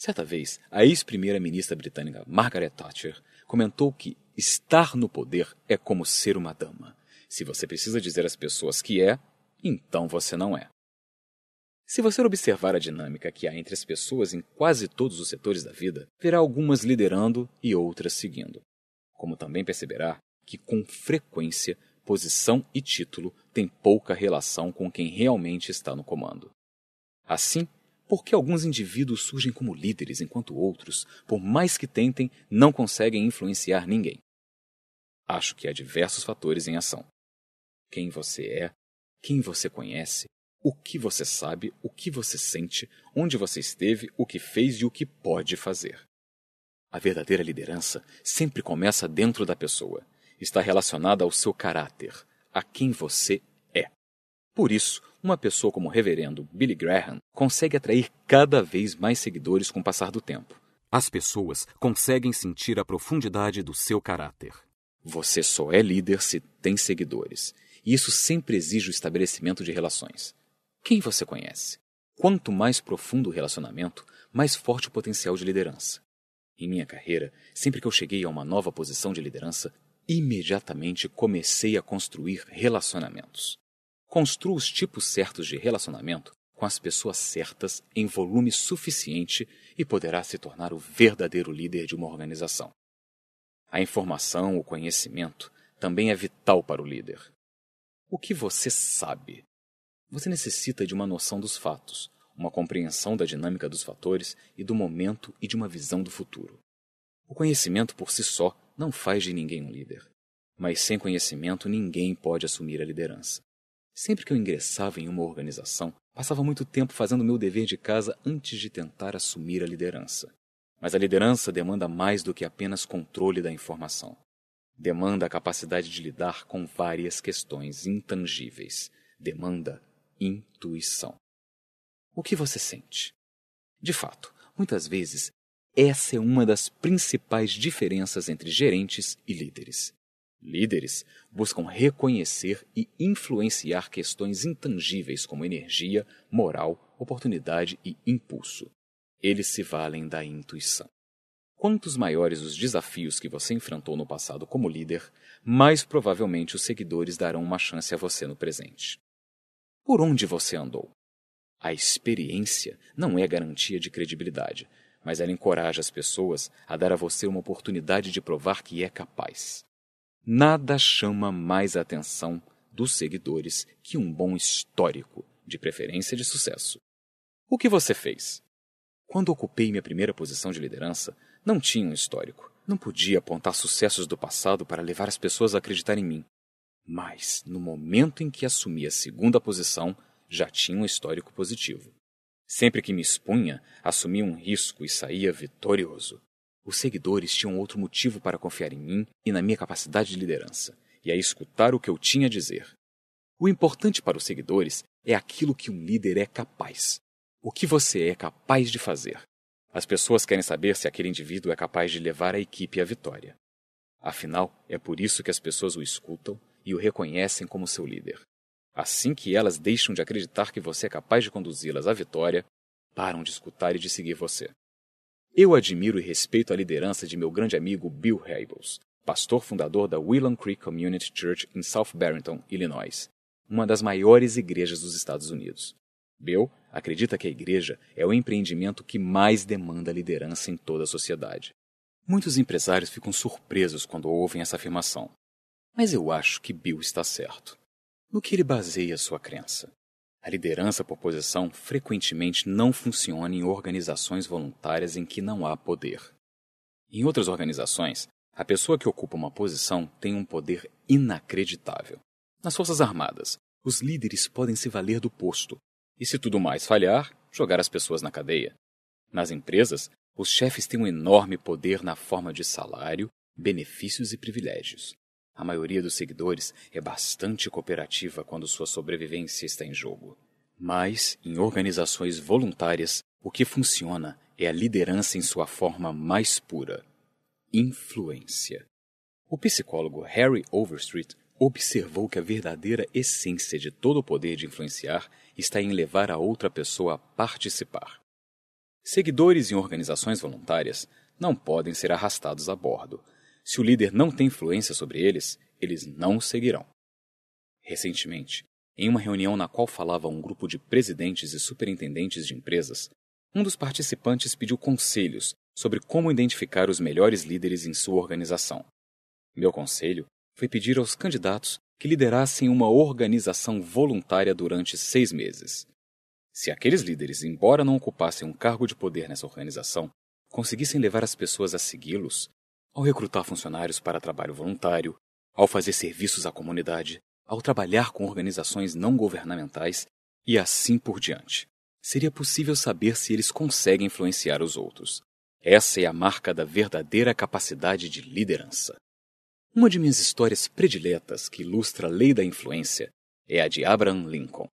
Certa vez, a ex-primeira-ministra britânica Margaret Thatcher comentou que estar no poder é como ser uma dama. Se você precisa dizer às pessoas que é, então você não é. Se você observar a dinâmica que há entre as pessoas em quase todos os setores da vida, verá algumas liderando e outras seguindo. Como também perceberá que, com frequência, posição e título têm pouca relação com quem realmente está no comando. Assim, por que alguns indivíduos surgem como líderes enquanto outros, por mais que tentem, não conseguem influenciar ninguém? Acho que há diversos fatores em ação. Quem você é, quem você conhece, o que você sabe, o que você sente, onde você esteve, o que fez e o que pode fazer. A verdadeira liderança sempre começa dentro da pessoa. Está relacionada ao seu caráter, a quem você é. Por isso, uma pessoa como o reverendo Billy Graham consegue atrair cada vez mais seguidores com o passar do tempo. As pessoas conseguem sentir a profundidade do seu caráter. Você só é líder se tem seguidores. E isso sempre exige o estabelecimento de relações. Quem você conhece? Quanto mais profundo o relacionamento, mais forte o potencial de liderança. Em minha carreira, sempre que eu cheguei a uma nova posição de liderança, imediatamente comecei a construir relacionamentos. Construa os tipos certos de relacionamento com as pessoas certas em volume suficiente e poderá se tornar o verdadeiro líder de uma organização. A informação, o conhecimento, também é vital para o líder. O que você sabe? Você necessita de uma noção dos fatos, uma compreensão da dinâmica dos fatores e do momento e de uma visão do futuro. O conhecimento por si só não faz de ninguém um líder, mas sem conhecimento ninguém pode assumir a liderança. Sempre que eu ingressava em uma organização, passava muito tempo fazendo meu dever de casa antes de tentar assumir a liderança. Mas a liderança demanda mais do que apenas controle da informação. Demanda a capacidade de lidar com várias questões intangíveis. Demanda intuição. O que você sente? De fato, muitas vezes, essa é uma das principais diferenças entre gerentes e líderes. Líderes buscam reconhecer e influenciar questões intangíveis como energia, moral, oportunidade e impulso. Eles se valem da intuição. Quantos maiores os desafios que você enfrentou no passado como líder, mais provavelmente os seguidores darão uma chance a você no presente. Por onde você andou? A experiência não é garantia de credibilidade, mas ela encoraja as pessoas a dar a você uma oportunidade de provar que é capaz. Nada chama mais a atenção dos seguidores que um bom histórico, de preferência de sucesso. O que você fez? Quando ocupei minha primeira posição de liderança, não tinha um histórico. Não podia apontar sucessos do passado para levar as pessoas a acreditar em mim. Mas, no momento em que assumi a segunda posição, já tinha um histórico positivo. Sempre que me expunha, assumia um risco e saía vitorioso. Os seguidores tinham outro motivo para confiar em mim e na minha capacidade de liderança, e a escutar o que eu tinha a dizer. O importante para os seguidores é aquilo que um líder é capaz. O que você é capaz de fazer. As pessoas querem saber se aquele indivíduo é capaz de levar a equipe à vitória. Afinal, é por isso que as pessoas o escutam e o reconhecem como seu líder. Assim que elas deixam de acreditar que você é capaz de conduzi-las à vitória, param de escutar e de seguir você. Eu admiro e respeito a liderança de meu grande amigo Bill Hybels, pastor fundador da Willow Creek Community Church em South Barrington, Illinois, uma das maiores igrejas dos Estados Unidos. Bill acredita que a igreja é o empreendimento que mais demanda liderança em toda a sociedade. Muitos empresários ficam surpresos quando ouvem essa afirmação. Mas eu acho que Bill está certo. No que ele baseia sua crença? A liderança por posição frequentemente não funciona em organizações voluntárias em que não há poder. Em outras organizações, a pessoa que ocupa uma posição tem um poder inacreditável. Nas Forças Armadas, os líderes podem se valer do posto e, se tudo mais falhar, jogar as pessoas na cadeia. Nas empresas, os chefes têm um enorme poder na forma de salário, benefícios e privilégios. A maioria dos seguidores é bastante cooperativa quando sua sobrevivência está em jogo. Mas, em organizações voluntárias, o que funciona é a liderança em sua forma mais pura influência. O psicólogo Harry Overstreet observou que a verdadeira essência de todo o poder de influenciar está em levar a outra pessoa a participar. Seguidores em organizações voluntárias não podem ser arrastados a bordo, se o líder não tem influência sobre eles, eles não seguirão. Recentemente, em uma reunião na qual falava um grupo de presidentes e superintendentes de empresas, um dos participantes pediu conselhos sobre como identificar os melhores líderes em sua organização. Meu conselho foi pedir aos candidatos que liderassem uma organização voluntária durante seis meses. Se aqueles líderes, embora não ocupassem um cargo de poder nessa organização, conseguissem levar as pessoas a segui-los, ao recrutar funcionários para trabalho voluntário, ao fazer serviços à comunidade, ao trabalhar com organizações não governamentais e assim por diante, seria possível saber se eles conseguem influenciar os outros. Essa é a marca da verdadeira capacidade de liderança. Uma de minhas histórias prediletas que ilustra a lei da influência é a de Abraham Lincoln.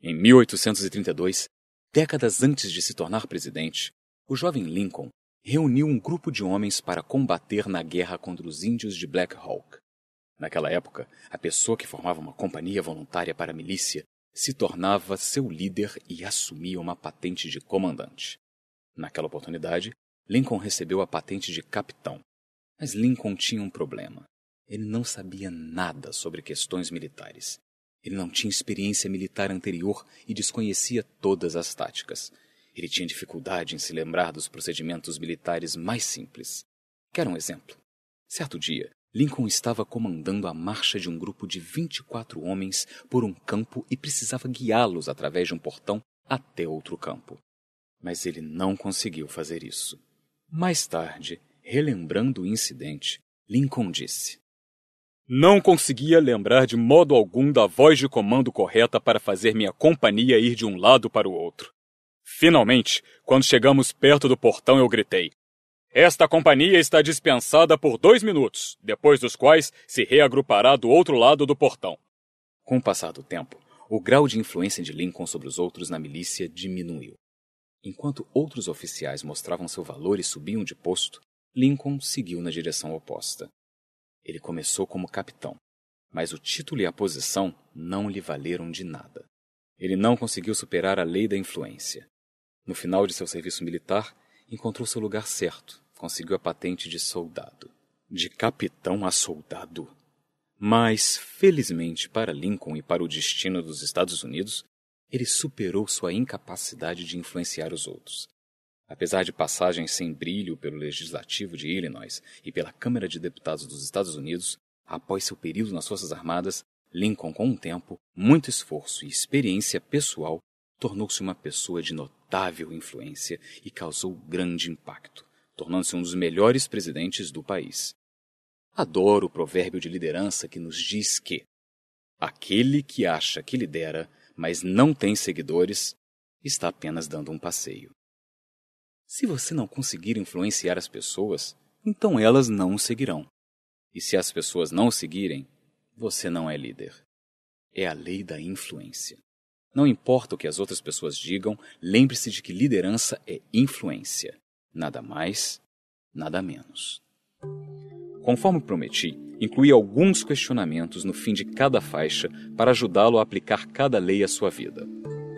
Em 1832, décadas antes de se tornar presidente, o jovem Lincoln reuniu um grupo de homens para combater na guerra contra os índios de Black Hawk. Naquela época, a pessoa que formava uma companhia voluntária para a milícia se tornava seu líder e assumia uma patente de comandante. Naquela oportunidade, Lincoln recebeu a patente de capitão. Mas Lincoln tinha um problema. Ele não sabia nada sobre questões militares. Ele não tinha experiência militar anterior e desconhecia todas as táticas. Ele tinha dificuldade em se lembrar dos procedimentos militares mais simples. Quer um exemplo? Certo dia, Lincoln estava comandando a marcha de um grupo de 24 homens por um campo e precisava guiá-los através de um portão até outro campo. Mas ele não conseguiu fazer isso. Mais tarde, relembrando o incidente, Lincoln disse: Não conseguia lembrar de modo algum da voz de comando correta para fazer minha companhia ir de um lado para o outro. Finalmente, quando chegamos perto do portão, eu gritei: Esta companhia está dispensada por dois minutos, depois dos quais se reagrupará do outro lado do portão. Com o passar do tempo, o grau de influência de Lincoln sobre os outros na milícia diminuiu. Enquanto outros oficiais mostravam seu valor e subiam de posto, Lincoln seguiu na direção oposta. Ele começou como capitão, mas o título e a posição não lhe valeram de nada. Ele não conseguiu superar a lei da influência. No final de seu serviço militar, encontrou seu lugar certo, conseguiu a patente de soldado. De capitão a soldado. Mas, felizmente para Lincoln e para o destino dos Estados Unidos, ele superou sua incapacidade de influenciar os outros. Apesar de passagens sem brilho pelo Legislativo de Illinois e pela Câmara de Deputados dos Estados Unidos, após seu período nas Forças Armadas, Lincoln, com o um tempo, muito esforço e experiência pessoal, tornou-se uma pessoa de notável influência e causou grande impacto, tornando-se um dos melhores presidentes do país. Adoro o provérbio de liderança que nos diz que aquele que acha que lidera, mas não tem seguidores, está apenas dando um passeio. Se você não conseguir influenciar as pessoas, então elas não o seguirão. E se as pessoas não o seguirem, você não é líder. É a lei da influência. Não importa o que as outras pessoas digam, lembre-se de que liderança é influência. Nada mais, nada menos. Conforme prometi, incluí alguns questionamentos no fim de cada faixa para ajudá-lo a aplicar cada lei à sua vida.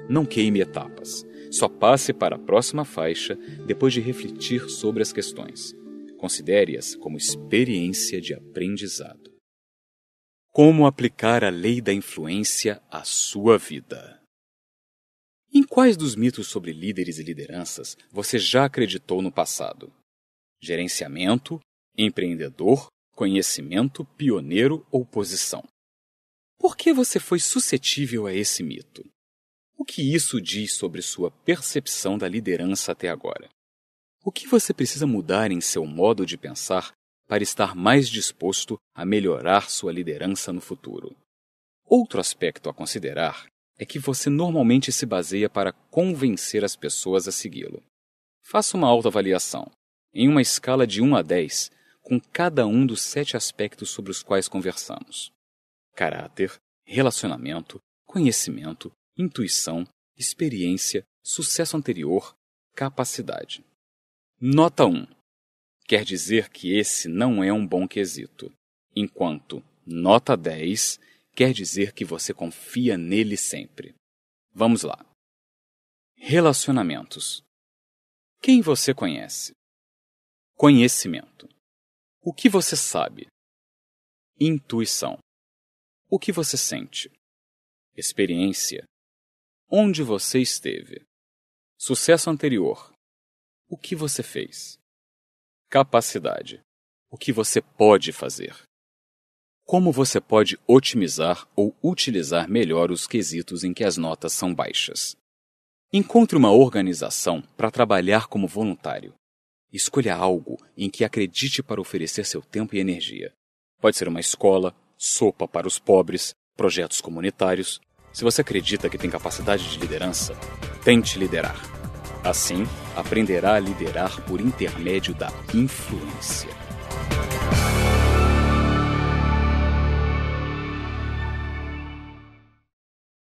Não queime etapas. Só passe para a próxima faixa depois de refletir sobre as questões. Considere-as como experiência de aprendizado. Como aplicar a lei da influência à sua vida? Quais dos mitos sobre líderes e lideranças você já acreditou no passado? Gerenciamento, empreendedor, conhecimento, pioneiro ou posição? Por que você foi suscetível a esse mito? O que isso diz sobre sua percepção da liderança até agora? O que você precisa mudar em seu modo de pensar para estar mais disposto a melhorar sua liderança no futuro? Outro aspecto a considerar é que você normalmente se baseia para convencer as pessoas a segui-lo. Faça uma autoavaliação, em uma escala de 1 a 10, com cada um dos sete aspectos sobre os quais conversamos: caráter, relacionamento, conhecimento, intuição, experiência, sucesso anterior, capacidade. Nota 1. Quer dizer que esse não é um bom quesito, enquanto nota 10 quer dizer que você confia nele sempre. Vamos lá. Relacionamentos. Quem você conhece? Conhecimento. O que você sabe? Intuição. O que você sente? Experiência. Onde você esteve? Sucesso anterior. O que você fez? Capacidade. O que você pode fazer? Como você pode otimizar ou utilizar melhor os quesitos em que as notas são baixas? Encontre uma organização para trabalhar como voluntário. Escolha algo em que acredite para oferecer seu tempo e energia. Pode ser uma escola, sopa para os pobres, projetos comunitários. Se você acredita que tem capacidade de liderança, tente liderar. Assim, aprenderá a liderar por intermédio da influência.